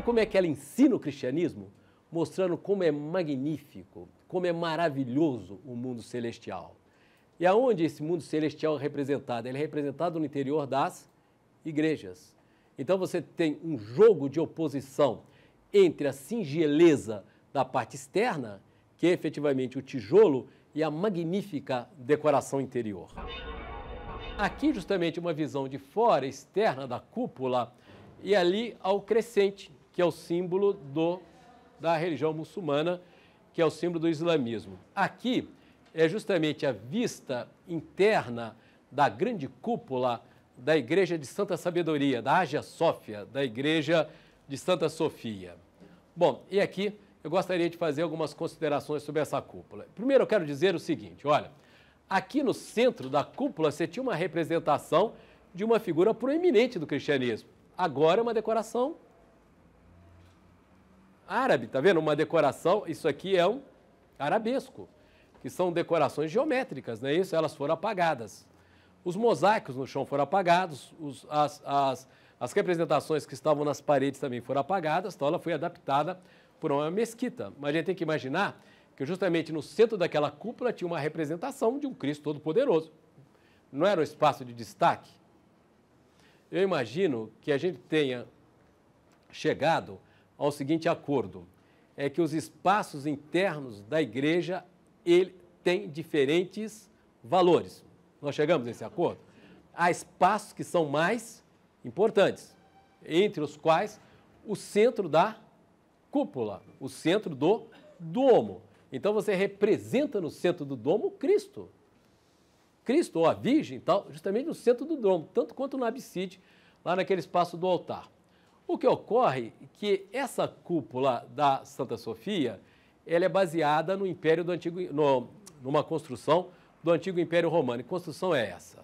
Sabe como é que ela ensina o cristianismo? Mostrando como é magnífico, como é maravilhoso o mundo celestial. E aonde esse mundo celestial é representado? Ele é representado no interior das igrejas. Então você tem um jogo de oposição entre a singeleza da parte externa, que é efetivamente o tijolo, e a magnífica decoração interior. Aqui, justamente, uma visão de fora, externa da cúpula, e ali ao crescente, que é o símbolo do, da religião muçulmana, que é o símbolo do islamismo. Aqui é justamente a vista interna da grande cúpula da Igreja de Santa Sabedoria, da Ágia Sófia, da Igreja de Santa Sofia. Bom, e aqui eu gostaria de fazer algumas considerações sobre essa cúpula. Primeiro, eu quero dizer o seguinte: olha, aqui no centro da cúpula você tinha uma representação de uma figura proeminente do cristianismo. Agora é uma decoração árabe, tá vendo? Uma decoração, isso aqui é um arabesco, que são decorações geométricas, não é isso? Elas foram apagadas. Os mosaicos no chão foram apagados, os, as, as, as representações que estavam nas paredes também foram apagadas, então ela foi adaptada por uma mesquita. Mas a gente tem que imaginar que justamente no centro daquela cúpula tinha uma representação de um Cristo Todo-Poderoso. Não era um espaço de destaque. Eu imagino que a gente tenha chegado ao seguinte acordo: é que os espaços internos da igreja ele tem diferentes valores. Nós chegamos a esse acordo? Há espaços que são mais importantes, entre os quais o centro da cúpula, o centro do domo. Então você representa no centro do domo Cristo. Cristo ou a Virgem, tal, justamente no centro do domo, tanto quanto no abside, lá naquele espaço do altar. O que ocorre é que essa cúpula da Santa Sofia, ela é baseada no império do antigo, no, numa construção do antigo Império Romano. Que construção é essa?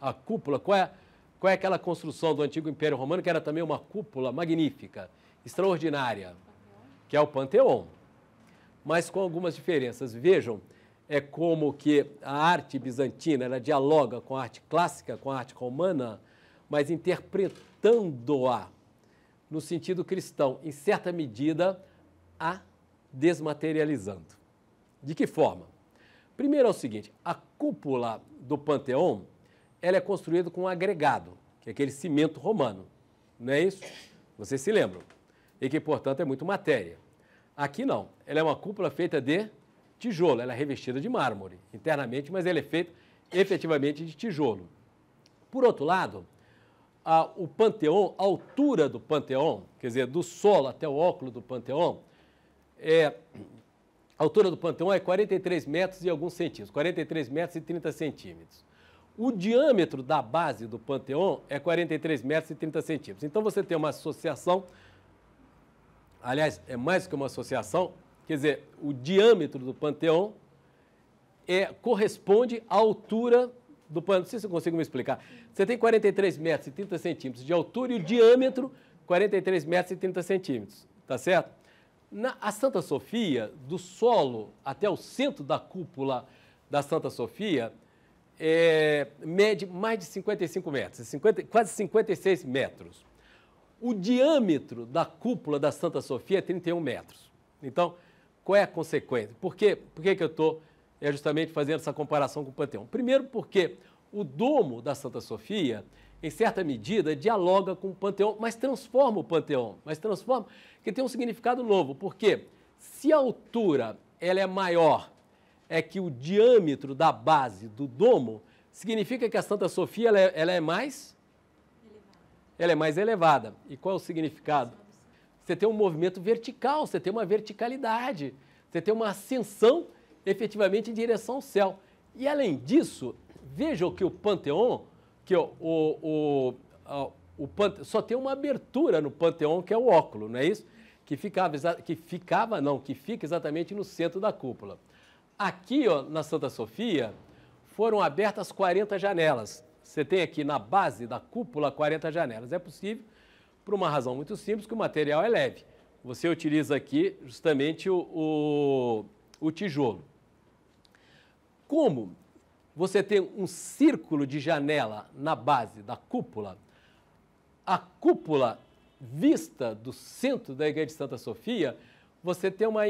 A cúpula, qual é, qual é aquela construção do antigo Império Romano que era também uma cúpula magnífica, extraordinária, que é o Panteão, mas com algumas diferenças. Vejam, é como que a arte bizantina ela dialoga com a arte clássica, com a arte romana, mas interpretando-a no sentido cristão, em certa medida, a desmaterializando. De que forma? Primeiro é o seguinte, a cúpula do Panteão, ela é construída com um agregado, que é aquele cimento romano, não é isso? Vocês se lembram. E que, portanto, é muito matéria. Aqui não, ela é uma cúpula feita de tijolo, ela é revestida de mármore internamente, mas ela é feita efetivamente de tijolo. Por outro lado, a, o Panteão, a altura do Panteão, quer dizer, do solo até o óculo do Panteão, é, a altura do Panteão é 43 metros e alguns centímetros, 43 metros e 30 centímetros. O diâmetro da base do Panteão é 43 metros e 30 centímetros. Então você tem uma associação, aliás, é mais que uma associação, quer dizer, o diâmetro do Panteão é, corresponde à altura do pano, não sei se eu consigo me explicar. Você tem 43 metros e 30 centímetros de altura e o diâmetro 43 metros e 30 centímetros, tá certo? Na, a Santa Sofia, do solo até o centro da cúpula da Santa Sofia, é, mede mais de 55 metros, 50, quase 56 metros. O diâmetro da cúpula da Santa Sofia é 31 metros. Então, qual é a consequência? Por, quê? Por que, que eu estou é justamente fazendo essa comparação com o Panteão. Primeiro, porque o domo da Santa Sofia, em certa medida, dialoga com o Panteão, mas transforma o Panteão, mas transforma, que tem um significado novo, porque se a altura ela é maior é que o diâmetro da base do domo significa que a Santa Sofia ela é, ela é mais ela é mais elevada. E qual é o significado? Você tem um movimento vertical, você tem uma verticalidade, você tem uma ascensão efetivamente em direção ao céu. E além disso, vejam que o Panteão, que o, o, o, o Panteon, só tem uma abertura no Panteão, que é o óculo, não é isso? Que ficava, que ficava, não, que fica exatamente no centro da cúpula. Aqui, ó, na Santa Sofia, foram abertas 40 janelas. Você tem aqui na base da cúpula 40 janelas. É possível, por uma razão muito simples, que o material é leve. Você utiliza aqui justamente o, o, o tijolo. Como você tem um círculo de janela na base da cúpula, a cúpula vista do centro da igreja de Santa Sofia, você tem, uma,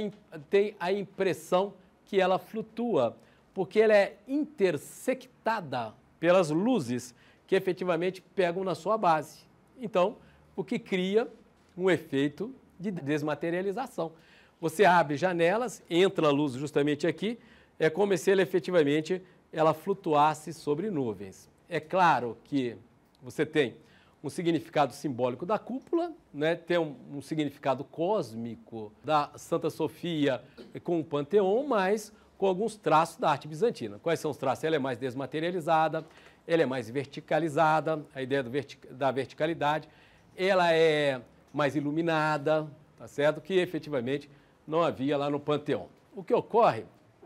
tem a impressão que ela flutua, porque ela é intersectada pelas luzes que efetivamente pegam na sua base. Então, o que cria um efeito de desmaterialização. Você abre janelas, entra a luz justamente aqui, é como se ele efetivamente ela flutuasse sobre nuvens. É claro que você tem um significado simbólico da cúpula, né? tem um, um, significado cósmico da Santa Sofia com o Panteão, mas com alguns traços da arte bizantina. Quais são os traços? Ela é mais desmaterializada, ela é mais verticalizada, a ideia da verticalidade, ela é mais iluminada, tá certo? Que efetivamente não havia lá no Panteão. O que ocorre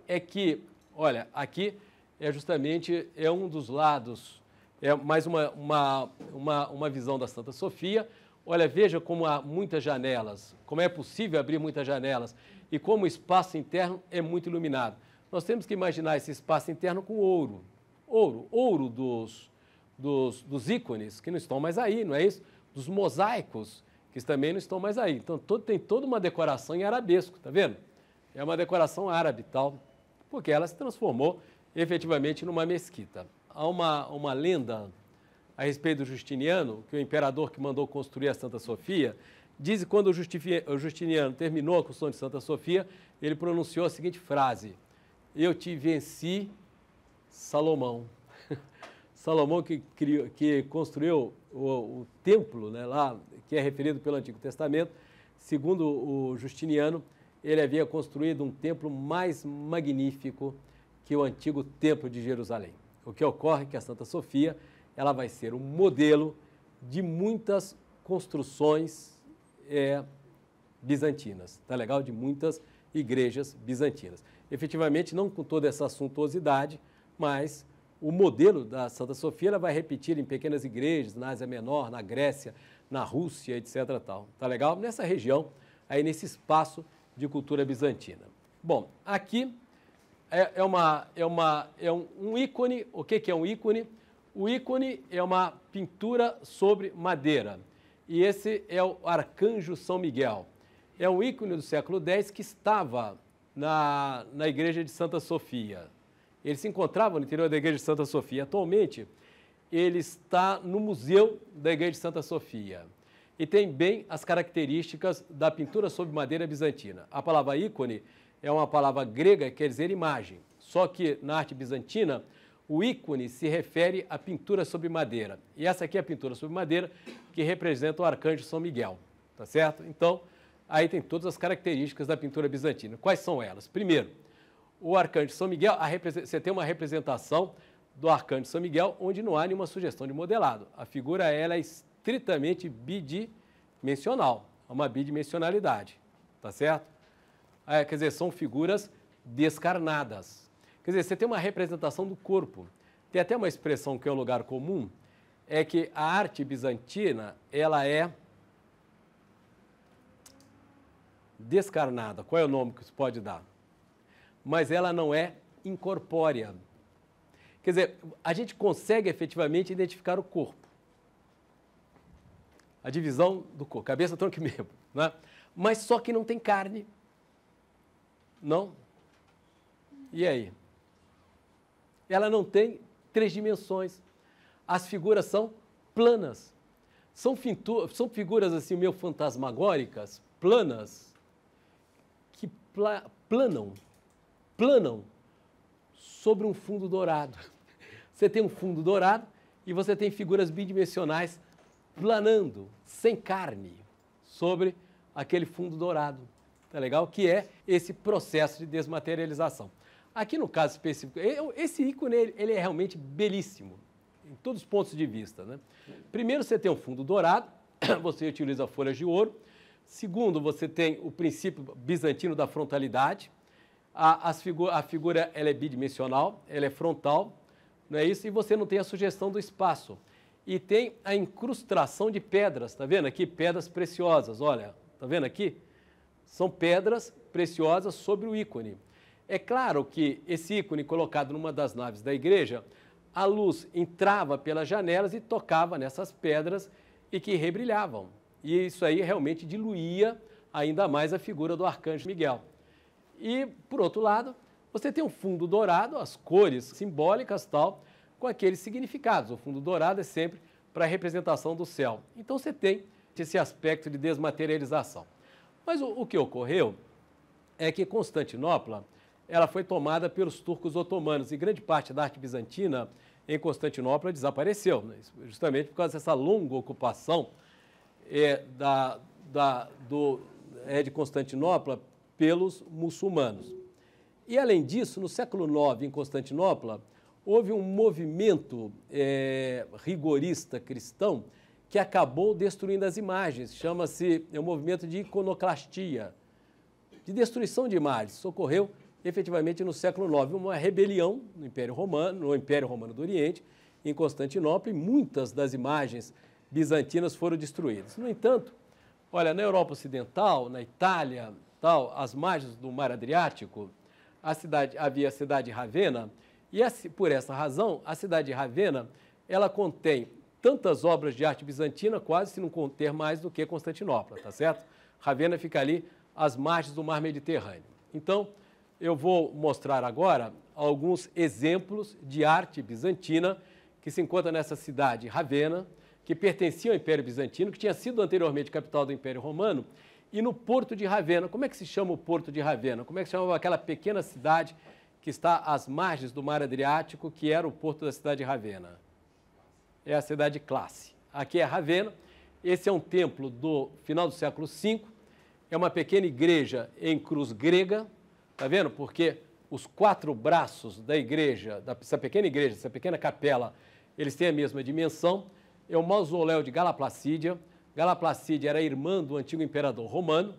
é que, olha, aqui é justamente é um dos lados, é mais uma, uma, uma, uma visão da Santa Sofia. Olha, veja como há muitas janelas, como é possível abrir muitas janelas e como o espaço interno é muito iluminado. Nós temos que imaginar esse espaço interno com ouro, ouro, ouro dos, dos, dos ícones que não estão mais aí, não é isso? Dos mosaicos que também não estão mais aí. Então todo, tem toda uma decoração em arabesco, tá vendo? É uma decoração árabe e tal porque ela se transformou efetivamente numa mesquita. Há uma, uma lenda a respeito do Justiniano, que o imperador que mandou construir a Santa Sofia, diz que quando o Justiniano terminou a construção de Santa Sofia, ele pronunciou a seguinte frase: Eu te venci, Salomão. Salomão que, criou, que construiu o, o templo né, lá, que é referido pelo Antigo Testamento, segundo o Justiniano, ele havia construído um templo mais magnífico que o antigo templo de Jerusalém. O que ocorre é que a Santa Sofia ela vai ser um modelo de muitas construções é, bizantinas, tá legal? De muitas igrejas bizantinas. Efetivamente, não com toda essa assuntuosidade, mas o modelo da Santa Sofia ela vai repetir em pequenas igrejas, na Ásia Menor, na Grécia, na Rússia, etc. Tal. Tá legal? Nessa região, aí nesse espaço de cultura bizantina. Bom, aqui é, é uma, é, uma, é um, um, ícone. O que, que é um ícone? O ícone é uma pintura sobre madeira. E esse é o Arcanjo São Miguel. É um ícone do século X que estava na, na igreja de Santa Sofia. Ele se encontrava no interior da igreja de Santa Sofia. Atualmente, ele está no museu da igreja de Santa Sofia e tem bem as características da pintura sobre madeira bizantina. A palavra ícone é uma palavra grega que quer dizer imagem, só que na arte bizantina o ícone se refere à pintura sobre madeira. E essa aqui é a pintura sobre madeira que representa o arcanjo São Miguel, tá certo? Então, aí tem todas as características da pintura bizantina. Quais são elas? Primeiro, o arcanjo São Miguel, você tem uma representação do arcanjo São Miguel onde não há nenhuma sugestão de modelado. A figura ela é estritamente bidimensional, é uma bidimensionalidade, tá certo? É, quer dizer, são figuras descarnadas. Quer dizer, você tem uma representação do corpo. Tem até uma expressão que é um lugar comum, é que a arte bizantina, ela é descarnada. Qual é o nome que isso pode dar? Mas ela não é incorpórea. Quer dizer, a gente consegue efetivamente identificar o corpo a divisão do corpo, cabeça, tronco e membro. Né? Mas só que não tem carne. Não? E aí? Ela não tem três dimensões. As figuras são planas. São, são figuras assim meio fantasmagóricas, planas, que pla planam, planam sobre um fundo dourado. Você tem um fundo dourado e você tem figuras bidimensionais planando, sem carne, sobre aquele fundo dourado. Tá legal? Que é esse processo de desmaterialização. Aqui no caso específico, esse ícone ele é realmente belíssimo, em todos os pontos de vista. Né? Primeiro, você tem um fundo dourado, você utiliza folhas de ouro. Segundo, você tem o princípio bizantino da frontalidade. A, figu a figura ela é bidimensional, ela é frontal, não é isso? E você não tem a sugestão do espaço e tem a incrustação de pedras, tá vendo aqui? Pedras preciosas, olha, tá vendo aqui? São pedras preciosas sobre o ícone. É claro que esse ícone colocado numa das naves da igreja, a luz entrava pelas janelas e tocava nessas pedras e que rebrilhavam. E isso aí realmente diluía ainda mais a figura do arcanjo Miguel. E, por outro lado, você tem um fundo dourado, as cores simbólicas tal, com aqueles significados. O fundo dourado é sempre para a representação do céu. Então você tem esse aspecto de desmaterialização. Mas o, o que ocorreu é que Constantinopla ela foi tomada pelos turcos otomanos e grande parte da arte bizantina em Constantinopla desapareceu, né? justamente por causa dessa longa ocupação é, da, da, do, é, de Constantinopla pelos muçulmanos. E, além disso, no século IX, em Constantinopla, houve um movimento é, rigorista cristão que acabou destruindo as imagens. Chama-se é um movimento de iconoclastia, de destruição de imagens. Isso ocorreu efetivamente no século IX, uma rebelião no Império Romano, no Império Romano do Oriente, em Constantinopla, e muitas das imagens bizantinas foram destruídas. No entanto, olha, na Europa Ocidental, na Itália, tal, as margens do Mar Adriático, a cidade, havia a cidade de Ravenna, e por essa razão, a cidade de Ravenna, ela contém tantas obras de arte bizantina, quase se não conter mais do que Constantinopla, tá certo? Ravenna fica ali às margens do mar Mediterrâneo. Então, eu vou mostrar agora alguns exemplos de arte bizantina que se encontra nessa cidade, Ravenna, que pertencia ao Império Bizantino, que tinha sido anteriormente capital do Império Romano, e no porto de Ravenna. Como é que se chama o porto de Ravenna? Como é que se chamava aquela pequena cidade que está às margens do mar Adriático, que era o porto da cidade de Ravenna. É a cidade classe. Aqui é Ravenna. Esse é um templo do final do século V. É uma pequena igreja em cruz grega. Está vendo? Porque os quatro braços da igreja, dessa pequena igreja, dessa pequena capela, eles têm a mesma dimensão. É o mausoléu de Galaplacídia. Galaplacídia era irmã do antigo imperador romano.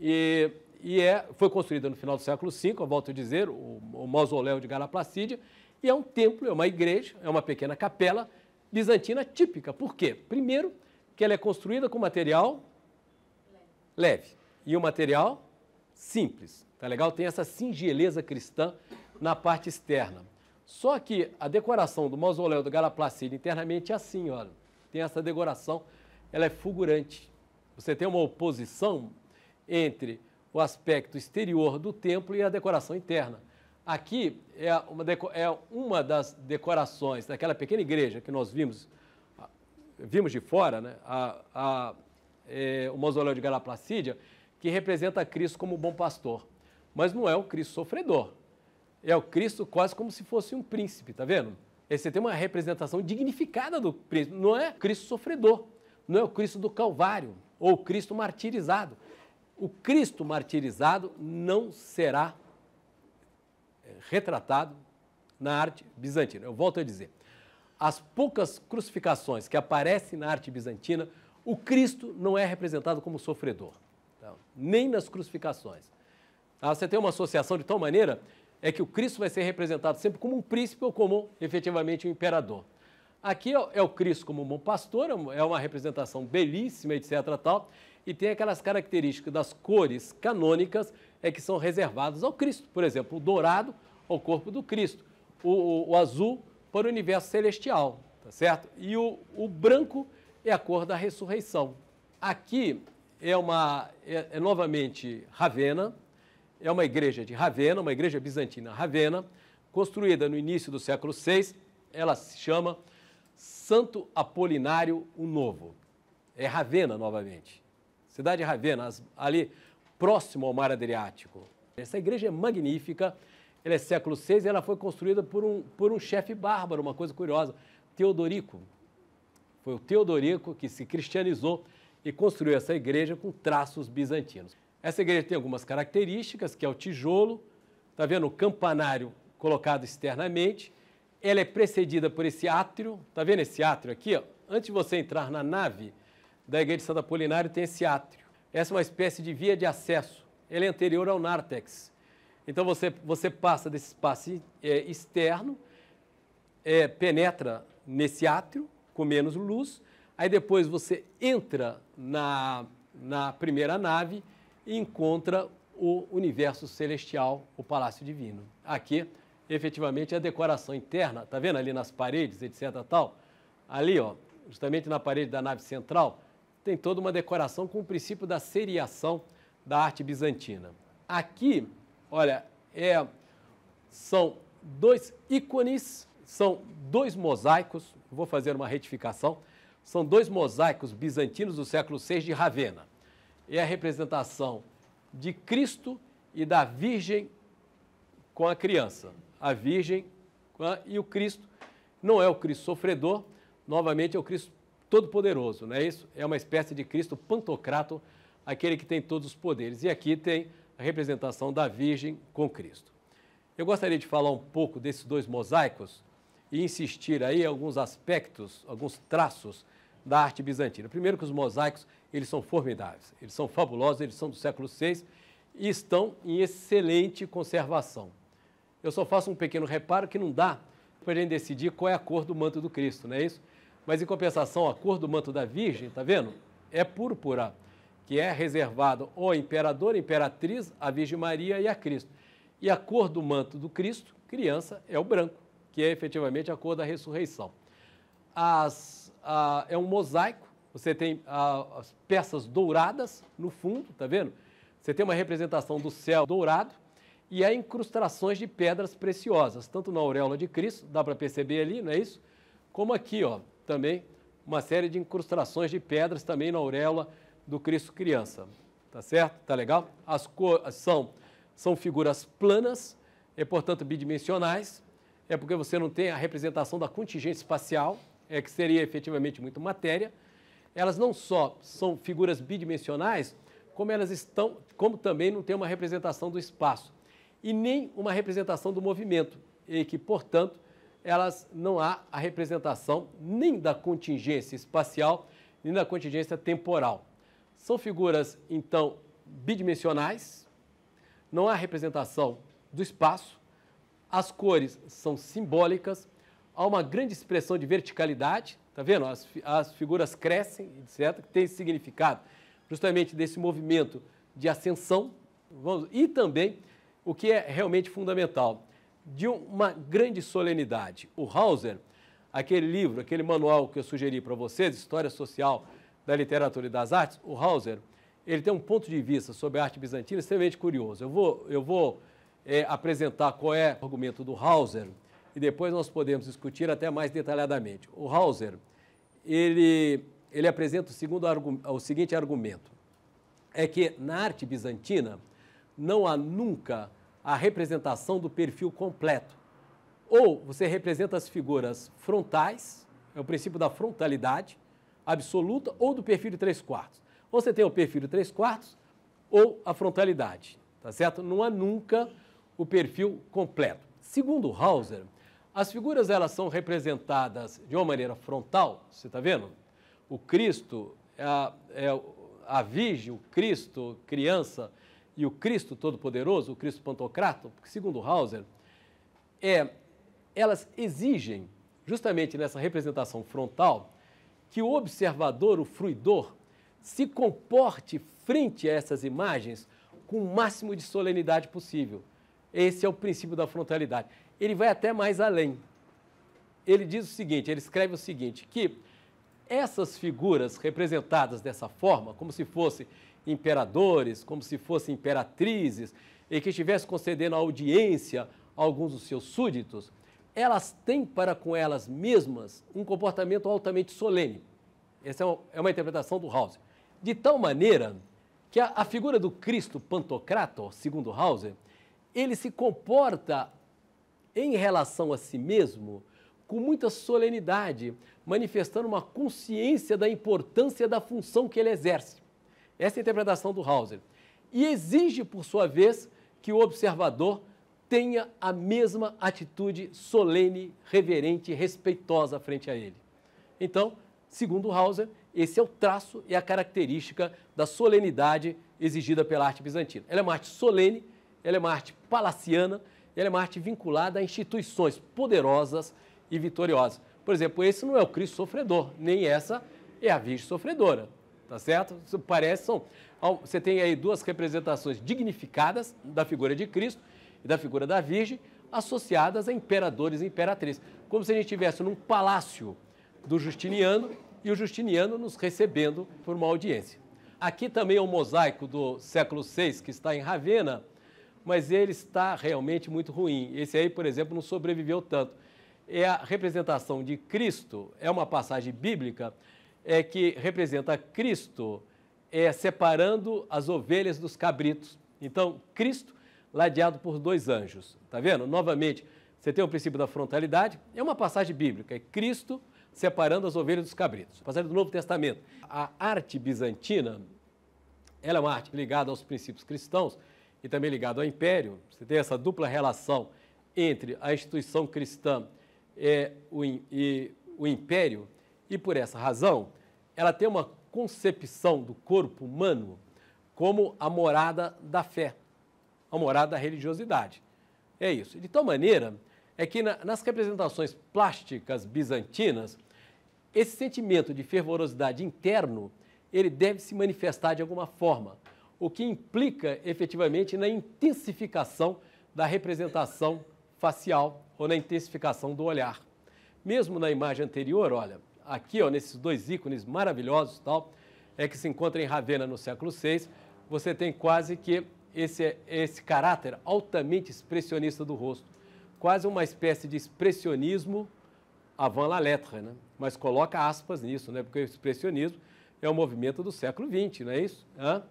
E e é, foi construída no final do século V, eu volto a dizer, o, o mausoléu de Galaplacídia, e é um templo, é uma igreja, é uma pequena capela bizantina típica. Por quê? Primeiro, que ela é construída com material leve, leve e um material simples, tá legal? Tem essa singeleza cristã na parte externa. Só que a decoração do mausoléu do Galaplacídia internamente é assim, olha. Tem essa decoração, ela é fulgurante. Você tem uma oposição entre o aspecto exterior do templo e a decoração interna. Aqui é uma, é uma das decorações daquela pequena igreja que nós vimos, ah, vimos de fora, né? a, a, é, o mausoléu de Galaplacídia, que representa Cristo como bom pastor. Mas não é o Cristo sofredor. É o Cristo quase como se fosse um príncipe, tá vendo? você tem uma representação dignificada do príncipe. Não é Cristo sofredor, não é o Cristo do Calvário ou o Cristo martirizado o Cristo martirizado não será eh, retratado na arte bizantina. Eu volto a dizer, as poucas crucificações que aparecem na arte bizantina, o Cristo não é representado como sofredor, então, nem nas crucificações. Ah, você tem uma associação de tal maneira é que o Cristo vai ser representado sempre como um príncipe ou como efetivamente um imperador. Aqui é o é Cristo como um bom pastor, é uma representação belíssima, etc. Tal, e tem aquelas características das cores canônicas é que são reservadas ao Cristo. Por exemplo, o dourado ao corpo do Cristo, o, o, o azul para o universo celestial, tá certo? E o, o, branco é a cor da ressurreição. Aqui é uma é, é novamente Ravenna, é uma igreja de Ravenna, uma igreja bizantina Ravenna, construída no início do século VI. Ela se chama Santo Apolinário o Novo. É Ravenna novamente cidade de Ravenna, ali próximo ao mar Adriático. Essa igreja é magnífica, ela é século VI e ela foi construída por um, por um chefe bárbaro, uma coisa curiosa, Teodorico. Foi o Teodorico que se cristianizou e construiu essa igreja com traços bizantinos. Essa igreja tem algumas características, que é o tijolo, está vendo o campanário colocado externamente, ela é precedida por esse átrio, está vendo esse átrio aqui? Ó? Antes de você entrar na nave, da Igreja de Santa Polinário tem esse átrio. Essa é uma espécie de via de acesso. Ela é anterior ao nártex. Então você, você passa desse espaço é, externo, é, penetra nesse átrio com menos luz, aí depois você entra na, na primeira nave e encontra o universo celestial, o palácio divino. Aqui, efetivamente, é a decoração interna, tá vendo ali nas paredes, etc. tal, ali, ó, justamente na parede da nave central, tem toda uma decoração com o princípio da seriação da arte bizantina. Aqui, olha, é, são dois ícones, são dois mosaicos, vou fazer uma retificação, são dois mosaicos bizantinos do século VI de Ravenna. É a representação de Cristo e da Virgem com a criança. A Virgem e o Cristo não é o Cristo sofredor, novamente é o Cristo todo-poderoso, não é isso? É uma espécie de Cristo pantocrato, aquele que tem todos os poderes. E aqui tem a representação da Virgem com Cristo. Eu gostaria de falar um pouco desses dois mosaicos e insistir aí alguns aspectos, alguns traços da arte bizantina. Primeiro que os mosaicos, eles são formidáveis, eles são fabulosos, eles são do século VI e estão em excelente conservação. Eu só faço um pequeno reparo que não dá para a gente decidir qual é a cor do manto do Cristo, não é isso? Mas, em compensação, a cor do manto da Virgem, tá vendo? É púrpura, que é reservado ao imperador, imperatriz, à Virgem Maria e a Cristo. E a cor do manto do Cristo, criança, é o branco, que é efetivamente a cor da ressurreição. As, a, é um mosaico, você tem a, as peças douradas no fundo, tá vendo? Você tem uma representação do céu dourado, e há incrustações de pedras preciosas, tanto na auréola de Cristo, dá para perceber ali, não é isso? Como aqui, ó, também uma série de incrustações de pedras também na auréola do Cristo Criança. Tá certo? Tá legal? As cores são, são figuras planas, e é, portanto bidimensionais, é porque você não tem a representação da contingência espacial, é que seria efetivamente muito matéria. Elas não só são figuras bidimensionais, como elas estão, como também não tem uma representação do espaço e nem uma representação do movimento, e que, portanto, elas não há a representação nem da contingência espacial, nem da contingência temporal. São figuras, então, bidimensionais, não há representação do espaço, as cores são simbólicas, há uma grande expressão de verticalidade, tá vendo? As, as figuras crescem, etc., que tem significado justamente desse movimento de ascensão, vamos, e também o que é realmente fundamental, de uma grande solenidade. O Hauser, aquele livro, aquele manual que eu sugeri para vocês, História Social da Literatura e das Artes, o Hauser, ele tem um ponto de vista sobre a arte bizantina extremamente curioso. Eu vou, eu vou é, apresentar qual é o argumento do Hauser e depois nós podemos discutir até mais detalhadamente. O Hauser, ele, ele apresenta o, segundo, o seguinte argumento, é que na arte bizantina não há nunca a representação do perfil completo. Ou você representa as figuras frontais, é o princípio da frontalidade absoluta, ou do perfil de 3 quartos. Ou você tem o perfil de 3 quartos ou a frontalidade, tá certo? Não há nunca o perfil completo. Segundo Hauser, as figuras elas são representadas de uma maneira frontal, você está vendo? O Cristo, a, é a Virgem, o Cristo, criança, e o Cristo Todo-Poderoso, o Cristo Pantocrato, segundo Hauser, é, elas exigem, justamente nessa representação frontal, que o observador, o fruidor, se comporte frente a essas imagens com o máximo de solenidade possível. Esse é o princípio da frontalidade. Ele vai até mais além. Ele diz o seguinte, ele escreve o seguinte, que essas figuras representadas dessa forma, como se fosse imperadores, como se fossem imperatrizes, e que estivesse concedendo audiência a alguns dos seus súditos, elas têm para com elas mesmas um comportamento altamente solene. Essa é uma é interpretação do Hauser. De tal maneira que a, figura do Cristo Pantocrator, segundo Hauser, ele se comporta em relação a si mesmo com muita solenidade, manifestando uma consciência da importância da função que ele exerce. Essa é a interpretação do Hauser. E exige, por sua vez, que o observador tenha a mesma atitude solene, reverente e respeitosa frente a ele. Então, segundo Hauser, esse é o traço e a característica da solenidade exigida pela arte bizantina. Ela é uma arte solene, ela é uma arte palaciana, ela é uma arte vinculada a instituições poderosas e vitoriosas. Por exemplo, esse não é o Cristo sofredor, nem essa é a Virgem sofredora tá certo? parece, são, você tem aí duas representações dignificadas da figura de Cristo e da figura da Virgem, associadas a imperadores e imperatrizes, como se a gente estivesse num palácio do Justiniano e o Justiniano nos recebendo por uma audiência. Aqui também é um mosaico do século VI que está em Ravenna, mas ele está realmente muito ruim. Esse aí, por exemplo, não sobreviveu tanto. É a representação de Cristo, é uma passagem bíblica é que representa Cristo é, separando as ovelhas dos cabritos. Então, Cristo ladeado por dois anjos. Está vendo? Novamente, você tem o princípio da frontalidade, é uma passagem bíblica, é Cristo separando as ovelhas dos cabritos. Passagem do Novo Testamento. A arte bizantina, ela é uma arte ligada aos princípios cristãos e também ligada ao império. Você tem essa dupla relação entre a instituição cristã é, e o império e por essa razão, ela tem uma concepção do corpo humano como a morada da fé, a morada da religiosidade. É isso. De tal maneira é que na, nas representações plásticas bizantinas, esse sentimento de fervorosidade interno, ele deve se manifestar de alguma forma, o que implica efetivamente na intensificação da representação facial ou na intensificação do olhar. Mesmo na imagem anterior, olha, aqui, ó, nesses dois ícones maravilhosos tal, é que se encontra em Ravenna no século VI, você tem quase que esse, esse caráter altamente expressionista do rosto, quase uma espécie de expressionismo avant la lettre, né? mas coloca aspas nisso, né? porque o expressionismo é um movimento do século XX, não é isso? Hã?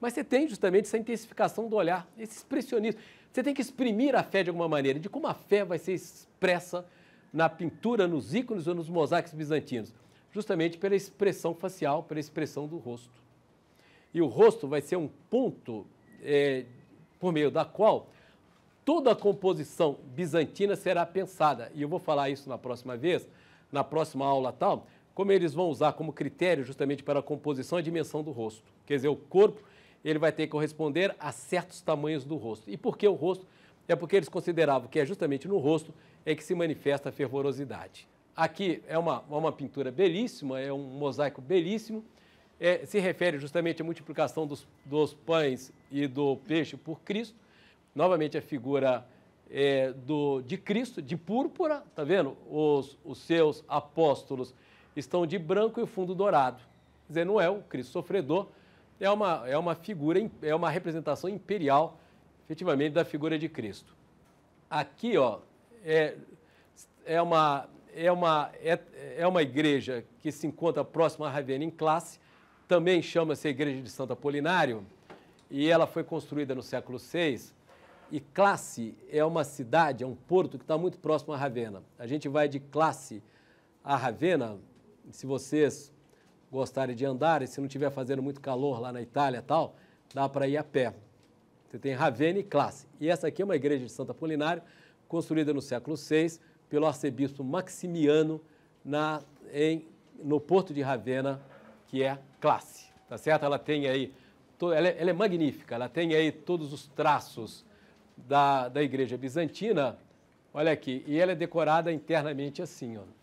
Mas você tem justamente essa intensificação do olhar, esse expressionismo. Você tem que exprimir a fé de alguma maneira, de como a fé vai ser expressa na pintura, nos ícones ou nos mosaicos bizantinos? Justamente pela expressão facial, pela expressão do rosto. E o rosto vai ser um ponto é, por meio da qual toda a composição bizantina será pensada. E eu vou falar isso na próxima vez, na próxima aula tal, como eles vão usar como critério justamente para a composição a dimensão do rosto. Quer dizer, o corpo ele vai ter que corresponder a certos tamanhos do rosto. E por que o rosto? É porque eles consideravam que é justamente no rosto é que se manifesta a fervorosidade. Aqui é uma, uma pintura belíssima, é um mosaico belíssimo, é, se refere justamente à multiplicação dos, dos, pães e do peixe por Cristo. Novamente a figura é, do, de Cristo, de púrpura, está vendo? Os, os seus apóstolos estão de branco e o fundo dourado. Quer dizer, não é o Cristo sofredor, é uma, é uma figura, é uma representação imperial, efetivamente, da figura de Cristo. Aqui, ó, é, é, uma, é, uma, é, é uma igreja que se encontra próxima à Ravenna em classe, também chama-se Igreja de Santo Apolinário, e ela foi construída no século VI. E Classe é uma cidade, é um porto que está muito próximo à Ravenna. A gente vai de Classe a Ravenna, se vocês gostarem de andar, e se não estiver fazendo muito calor lá na Itália e tal, dá para ir a pé. Você tem Ravenna e Classe. E essa aqui é uma igreja de Santa Polinário, construída no século VI pelo arcebispo Maximiano na, em, no porto de Ravenna, que é classe, tá certo? Ela tem aí, ela é, ela é magnífica, ela tem aí todos os traços da, da igreja bizantina, olha aqui, e ela é decorada internamente assim, ó.